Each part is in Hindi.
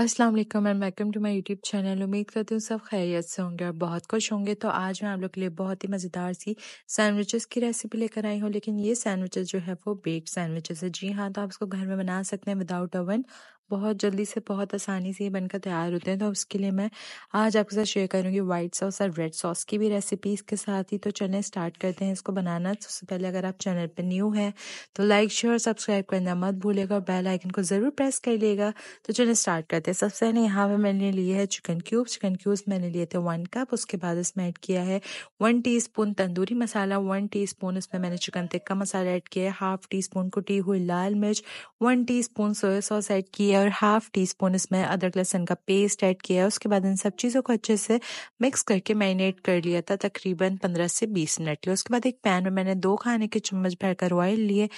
अस्सलाम वालेकुम and welcome to my YouTube channel उम्मीद करती हूँ सब खैरियत से होंगे और बहुत खुश होंगे तो आज मैं आप लोग के लिए बहुत ही मज़ेदार सी सैंडविचेस की रेसिपी लेकर आई हूँ लेकिन ये सैंडविचेस जो है वो बेक्ड सैंडविचेस है जी हाँ तो आप इसको घर में बना सकते हैं विदाउट ओवन बहुत जल्दी से बहुत आसानी से ये बनकर तैयार होते हैं तो उसके लिए मैं आज आपके साथ शेयर करूँगी वाइट सॉस और रेड सॉस की भी रेसिपी इसके साथ ही तो चलें स्टार्ट करते हैं इसको बनाना सबसे पहले अगर आप चैनल पर न्यू हैं तो लाइक शेयर सब्सक्राइब करना मत भूलेगा और बेल आइकन को ज़रूर प्रेस कर लिएगा तो चने स्टार्ट करते हैं सबसे पहले यहाँ पर मैंने लिए है चिकन क्यूब चिकन क्यूब्स मैंने लिए थे वन कप उसके बाद इसमें ऐड किया है one T tandoori masala one T इसमें मैंने चिकन टिक्का मसाला ऐड किया है हाफ टी स्पून कुटी हुई लाल मिर्च one T soya sauce add किया किया और हाफ टी स्पून इसमें अदरक लहसन का पेस्ट ऐड किया है उसके बाद इन सब चीज़ों को अच्छे से मिक्स करके मैरिनेट कर लिया था तकरीबन पंद्रह से बीस मिनट के उसके बाद एक पैन में मैंने दो खाने के चम्मच भरकर ऑयल लिए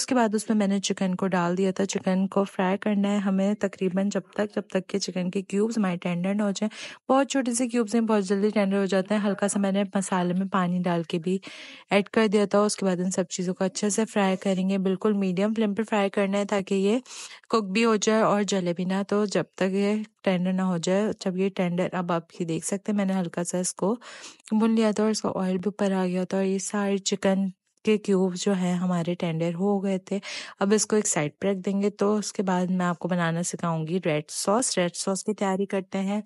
उसके बाद उसमें मैंने चिकन को डाल दिया था चिकन को फ्राई करना है हमें तकरीबन जब तक जब तक के चिकन के क्यूब्स हमारे टेंडर हो जाए बहुत छोटे से क्यूब्स हैं बहुत जल्दी टेंडर हो जाते हैं हल्का सा मैंने मसाले में पानी डाल के भी ऐड कर दिया था उसके बाद इन सब चीज़ों को अच्छे से फ्राई करेंगे बिल्कुल मीडियम फ्लेम पर फ्राई करना है ताकि ये कुक भी हो जाए है और ना तो जब तक ये टेंडर ना हो जाए जब ये टेंडर अब आप ही देख सकते हैं मैंने हल्का सा इसको भुन लिया था और इसका ऑयल भी ऊपर आ गया था और ये सारे चिकन के क्यूब जो हैं हमारे टेंडर हो गए थे अब इसको एक साइड पर रख देंगे तो उसके बाद मैं आपको बनाना सिखाऊंगी रेड सॉस रेड सॉस की तैयारी करते हैं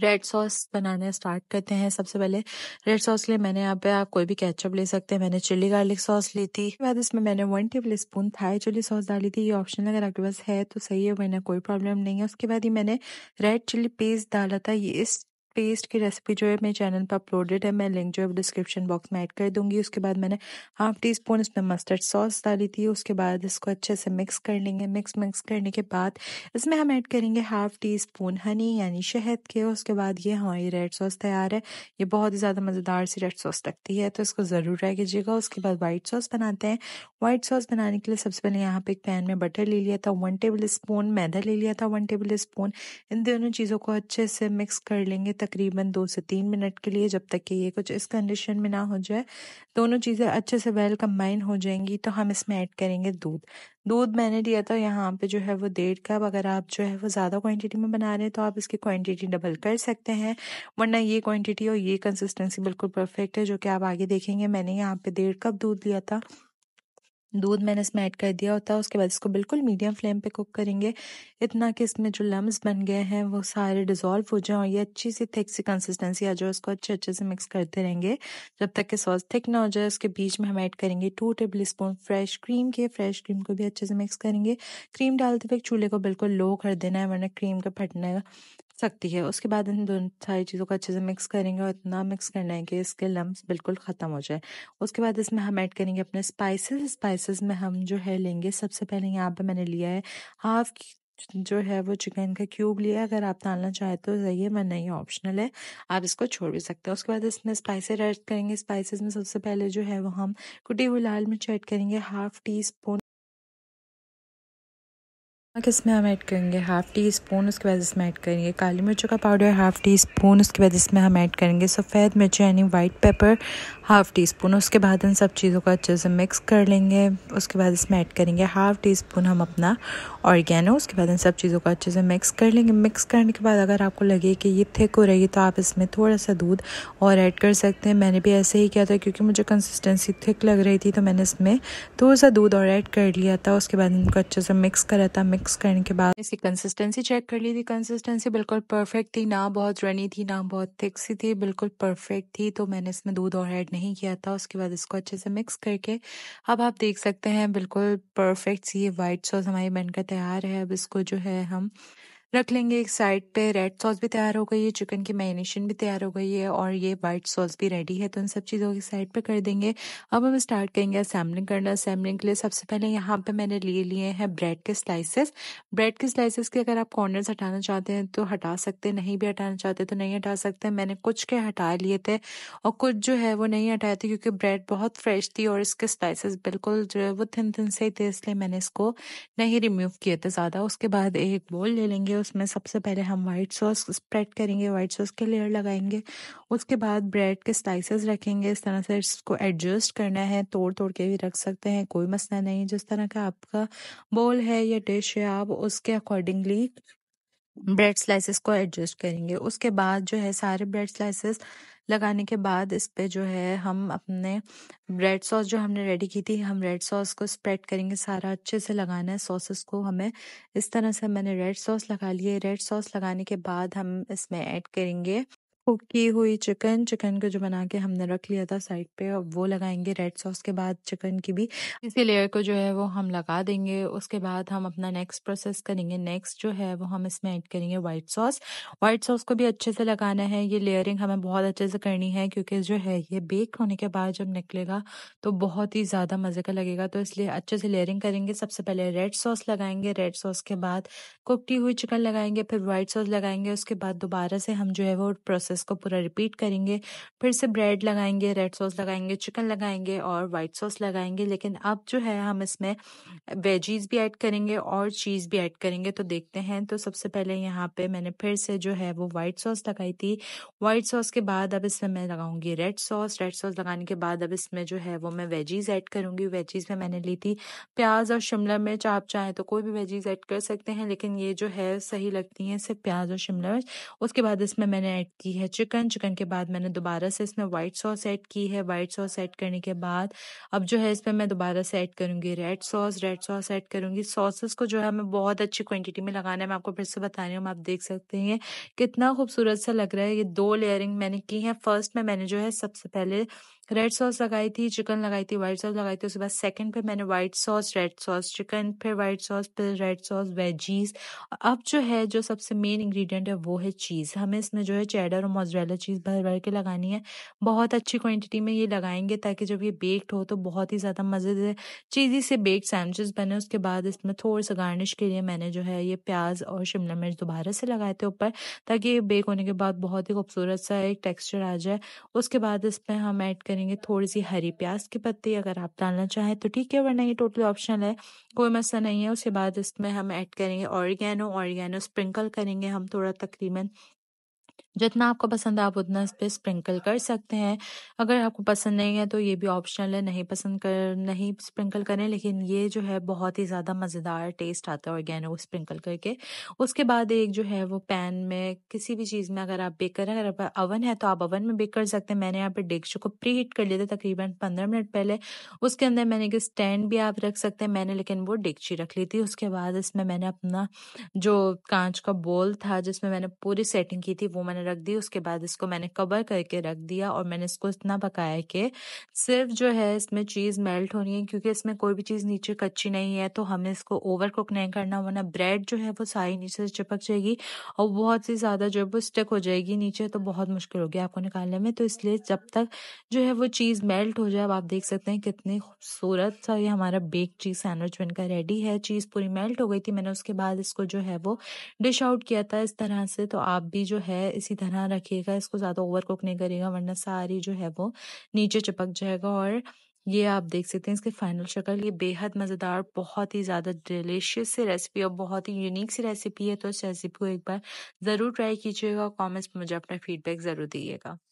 रेड सॉस बनाना स्टार्ट करते हैं सबसे पहले रेड सॉस लिए मैंने यहाँ पे आप कोई भी केचप ले सकते हैं मैंने चिली गार्लिक सॉस ली थी बाद इसमें मैंने one tablespoon Thai chilli sauce डाली थी ये ऑप्शन अगर आपके पास है तो सही है वरना कोई प्रॉब्लम नहीं है उसके बाद ही मैंने रेड चिली पेस्ट डाला था ये इस पेस्ट की रेसिपी जो है मेरे चैनल पर अपलोडेड है मैं लिंक जो है डिस्क्रिप्शन बॉक्स में ऐड कर दूंगी उसके बाद मैंने हाफ टी स्पून इसमें मस्टर्ड सॉस डाली थी उसके बाद इसको अच्छे से मिक्स कर लेंगे मिक्स मिक्स करने के बाद इसमें हम ऐड करेंगे हाफ टी स्पून हनी यानी शहद के उसके बाद ये हमारी रेड सॉस तैयार है ये बहुत ही ज़्यादा मज़ेदार सी रेड सॉस लगती है तो इसको ज़रूर ट्राई कीजिएगा उसके बाद वाइट सॉस बनाते हैं वाइट सॉस बनाने के लिए सबसे पहले यहाँ पर एक पैन में बटर ले लिया था वन टेबल स्पून मैदा ले लिया था वन टेबल स्पून इन दोनों चीज़ों को अच्छे से मिक्स कर लेंगे तकरीबन दो से तीन मिनट के लिए जब तक कि ये कुछ इस कंडीशन में ना हो जाए दोनों चीज़ें अच्छे से वेल कम्बाइन हो जाएंगी तो हम इसमें ऐड करेंगे दूध दूध मैंने दिया था यहाँ पे जो है वो डेढ़ कप अगर आप जो है वो ज़्यादा क्वांटिटी में बना रहे हैं तो आप इसकी क्वांटिटी डबल कर सकते हैं वरना ये क्वांटिटी और ये कंसिस्टेंसी बिल्कुल परफेक्ट है जो कि आप आगे देखेंगे मैंने यहाँ पे डेढ़ कप दूध लिया था दूध मैंने इसमें ऐड कर दिया होता है उसके बाद इसको बिल्कुल मीडियम फ्लेम पे कुक करेंगे इतना कि इसमें जो लम्स बन गए हैं वो सारे डिज़ोल्व हो जाएं और ये अच्छी सी थिक सी कंसिस्टेंसी आ जाए उसको अच्छे अच्छे से मिक्स करते रहेंगे जब तक कि सॉस थिक ना हो जाए उसके बीच में हम ऐड करेंगे two tablespoon fresh cream के फ्रेश क्रीम को भी अच्छे से मिक्स करेंगे क्रीम डालते हुए चूल्हे को बिल्कुल लो कर देना है वरना क्रीम का फटने सकती है उसके बाद इन दोनों सारी चीज़ों को अच्छे से मिक्स करेंगे और इतना मिक्स करना है कि इसके लम्ब बिल्कुल ख़त्म हो जाए उसके बाद इसमें हम ऐड करेंगे अपने स्पाइसेस स्पाइसेस में हम जो है लेंगे सबसे पहले यहाँ पे मैंने लिया है हाफ जो है वो चिकन का क्यूब लिया अगर आप डालना चाहे तो सही है वरना ये ऑप्शनल है आप इसको छोड़ भी सकते हैं उसके बाद इसमें स्पाइसेस ऐड करेंगे स्पाइसेस में सबसे पहले जो है वो हम कुटी हुई लाल मिर्च ऐड करेंगे हाफ टी स्पून इसमें हाँ, हम ऐड करेंगे हाफ़ टी स्पून उसके बाद इसमें ऐड करेंगे काली मिर्चों का पाउडर हाफ़ टी स्पून उसके बाद इसमें हम ऐड करेंगे सफ़ेद मिर्च यानी white pepper half teaspoon उसके बाद इन सब चीज़ों को अच्छे से मिक्स कर लेंगे उसके बाद इसमें ऐड करेंगे हाफ़ टी स्पून हम अपना ऑर्गेनो उसके बाद इन सब चीज़ों को अच्छे से मिक्स कर लेंगे मिक्स करने के बाद अगर आपको लगे कि ये थिक हो रही है तो आप इसमें थोड़ा सा दूध और ऐड कर सकते हैं मैंने भी ऐसे ही किया था क्योंकि मुझे कंसिस्टेंसी थिक लग रही थी तो मैंने इसमें थोड़ा सा दूध और ऐड कर लिया था उसके बाद इनको अच्छे से मिक्स करा था मिक्स करने के बाद इसकी कंसिस्टेंसी चेक कर ली थी कंसिस्टेंसी बिल्कुल परफेक्ट थी ना बहुत रनी थी ना बहुत थिक सी थी बिल्कुल परफेक्ट थी तो मैंने इसमें दूध और ऐड नहीं किया था उसके बाद इसको अच्छे से मिक्स करके अब आप देख सकते हैं बिल्कुल परफेक्ट सी ये वाइट सॉस हमारी बनकर तैयार है अब इसको जो है हम रख लेंगे एक साइड पे रेड सॉस भी तैयार हो गई है चिकन की मैरिनेशन भी तैयार हो गई है और ये वाइट सॉस भी रेडी है तो इन सब चीज़ों की साइड पे कर देंगे अब हम स्टार्ट करेंगे असेंबलिंग करना असेंबलिंग के लिए सबसे पहले यहाँ पे मैंने लिए लिए हैं ब्रेड के स्लाइसेस ब्रेड के स्लाइसेस के अगर आप कॉर्नर्स हटाना चाहते हैं तो हटा सकते नहीं भी हटाना चाहते तो नहीं हटा सकते मैंने कुछ के हटा लिए थे और कुछ जो है वो नहीं हटाए थे क्योंकि ब्रेड बहुत फ्रेश थी और इसके स्लाइसेस बिल्कुल जो है वो थिन थिन से ही थे इसलिए मैंने इसको नहीं रिमूव किए थे ज़्यादा उसके बाद एक बोल ले लेंगे उसमें सबसे पहले हम वाइट सॉस स्प्रेड करेंगे वाइट सॉस के लेयर लगाएंगे उसके बाद ब्रेड के स्लाइसेस रखेंगे इस तरह से इसको एडजस्ट करना है तोड़ तोड़ के भी रख सकते हैं कोई मसला नहीं जिस तरह का आपका बोल है या डिश है आप उसके अकॉर्डिंगली ब्रेड स्लाइसेस को एडजस्ट करेंगे उसके बाद जो है सारे ब्रेड स्लाइसेस लगाने के बाद इस पर जो है हम अपने रेड सॉस जो हमने रेडी की थी हम रेड सॉस को स्प्रेड करेंगे सारा अच्छे से लगाना है सॉसेस को हमें इस तरह से मैंने रेड सॉस लगा लिए रेड सॉस लगाने के बाद हम इसमें ऐड करेंगे कुक की हुई चिकन चिकन को जो बना के हमने रख लिया था साइड पे अब वो लगाएंगे रेड सॉस के बाद चिकन की भी इसी लेयर को जो है वो हम लगा देंगे उसके बाद हम अपना नेक्स्ट प्रोसेस करेंगे नेक्स्ट जो है वो हम इसमें ऐड करेंगे व्हाइट सॉस वाइट सॉस को भी अच्छे से लगाना है ये लेयरिंग हमें बहुत अच्छे से करनी है क्योंकि जो है ये बेक होने के बाद जब निकलेगा तो बहुत ही ज़्यादा मज़े का लगेगा तो इसलिए अच्छे से लेयरिंग करेंगे सबसे पहले रेड सॉस लगाएंगे रेड सॉस के बाद कुकटी हुई चिकन लगाएंगे फिर व्हाइट सॉस लगाएंगे उसके बाद दोबारा से हम जो है वो प्रोसेस प्रोसेस को पूरा रिपीट करेंगे फिर से ब्रेड लगाएंगे रेड सॉस लगाएंगे चिकन लगाएंगे और वाइट सॉस लगाएंगे लेकिन अब जो है हम इसमें वेजीज भी ऐड करेंगे और चीज़ भी ऐड करेंगे तो देखते हैं तो सबसे पहले यहाँ पे मैंने फिर से जो है वो वाइट सॉस लगाई थी वाइट सॉस के बाद अब इसमें मैं लगाऊंगी रेड सॉस रेड सॉस लगाने के बाद अब इसमें जो है वो मैं वेजीज ऐड करूँगी वेजीज में मैंने ली थी प्याज और शिमला मिर्च आप चाहें तो कोई भी वेजीज ऐड कर सकते हैं लेकिन ये जो है सही लगती है सिर्फ प्याज और शिमला मिर्च उसके बाद इसमें मैंने ऐड की है है चिकन चिकन के बाद मैंने दोबारा से इसमें वाइट सॉस ऐड की है वाइट सॉस ऐड करने के बाद अब जो है इसमें मैं दोबारा से ऐड करूँगी red sauce red sauce add करूँगी सॉसेस को जो है मैं बहुत अच्छी क्वांटिटी में लगाना है मैं आपको फिर से बता रही हूँ आप देख सकते हैं कितना खूबसूरत सा लग रहा है ये दो लेयरिंग मैंने की है फर्स्ट में मैंने जो है सबसे पहले रेड सॉस लगाई थी चिकन लगाई थी वाइट सॉस लगाई थी उसके बाद सेकंड पे मैंने white sauce red sauce chicken फिर व्हाइट सॉस फिर रेड सॉस वेजीज अब जो है जो सबसे मेन इंग्रेडिएंट है वो है चीज़ हमें इसमें जो है चेडर मोजरेला चीज़ भर भर के लगानी है बहुत अच्छी क्वांटिटी में ये लगाएंगे ताकि जब ये बेक्ड हो तो बहुत ही ज़्यादा मज़ेदार चीज़ी से बेक्ड सैंडविचेस बने उसके बाद इसमें थोड़ा सा गार्निश के लिए मैंने जो है ये प्याज और शिमला मिर्च दोबारा से लगाए थे ऊपर ताकि ये बेक होने के बाद बहुत ही खूबसूरत सा एक टेक्स्चर आ जाए उसके बाद इसमें हम ऐड करेंगे थोड़ी सी हरी प्याज की पत्ती अगर आप डालना चाहें तो ठीक है वरना ये टोटली ऑप्शनल है कोई मसला नहीं है उसके बाद इसमें हम ऐड करेंगे ऑरिगेनो ऑरिगेनो स्प्रिंकल करेंगे हम थोड़ा तकरीबन जितना आपको पसंद है आप उतना इस पर स्प्रिंकल कर सकते हैं अगर आपको पसंद नहीं है तो ये भी ऑप्शनल है नहीं पसंद कर नहीं स्प्रिंकल करें लेकिन ये जो है बहुत ही ज़्यादा मज़ेदार टेस्ट आता है ऑर्गेनो स्प्रिंकल करके उसके बाद एक जो है वो पैन में किसी भी चीज़ में अगर आप बेक करें अगर आप अवन है तो आप अवन में बेक कर सकते हैं मैंने यहाँ पर डिश को प्री हीट कर लिया था तकरीबन पंद्रह मिनट पहले उसके अंदर मैंने एक स्टैंड भी आप रख सकते हैं मैंने लेकिन वो डिक्ची रख ली थी उसके बाद इसमें मैंने अपना जो कांच का बोल था जिसमें मैंने पूरी सेटिंग की थी वो मैंने मैंने रख दी उसके बाद इसको मैंने कवर करके रख दिया और मैंने इसको इतना पकाया कि सिर्फ जो है इसमें चीज़ मेल्ट होनी है क्योंकि इसमें कोई भी चीज़ नीचे कच्ची नहीं है तो हमें इसको ओवर कुक नहीं करना वरना ब्रेड जो है वो सारी नीचे से चिपक जाएगी और बहुत ही ज़्यादा जो है वो स्टिक हो जाएगी नीचे तो बहुत मुश्किल होगी आपको निकालने में तो इसलिए जब तक जो है वो चीज़ मेल्ट हो जाए आप देख सकते हैं कितनी खूबसूरत सा ये हमारा बेक चीज़ सैंडविच बनकर रेडी है चीज़ पूरी मेल्ट हो गई थी मैंने उसके बाद इसको जो है वो डिश आउट किया था इस तरह से तो आप भी जो है इसी इसी तरह रखिएगा इसको ज़्यादा ओवर कुक नहीं करिएगा वरना सारी जो है वो नीचे चिपक जाएगा और ये आप देख सकते हैं इसकी फाइनल शक्ल ये बेहद मज़ेदार बहुत ही ज़्यादा डिलीशियस सी रेसिपी और बहुत ही यूनिक सी रेसिपी है तो इस रेसिपी को एक बार ज़रूर ट्राई कीजिएगा कॉमेंट्स में मुझे अपना फीडबैक ज़रूर दीजिएगा